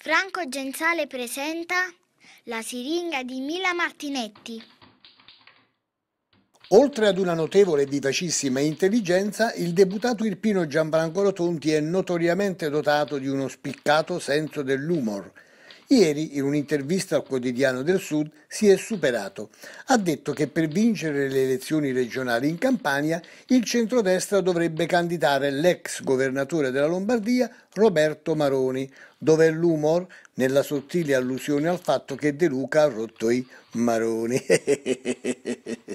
Franco Genzale presenta La siringa di Mila Martinetti. Oltre ad una notevole e vivacissima intelligenza, il deputato irpino Gianfranco Rotonti è notoriamente dotato di uno spiccato senso dell'umor Ieri, in un'intervista al quotidiano del Sud, si è superato. Ha detto che per vincere le elezioni regionali in Campania il centrodestra dovrebbe candidare l'ex governatore della Lombardia Roberto Maroni. Dov'è l'humor? Nella sottile allusione al fatto che De Luca ha rotto i Maroni.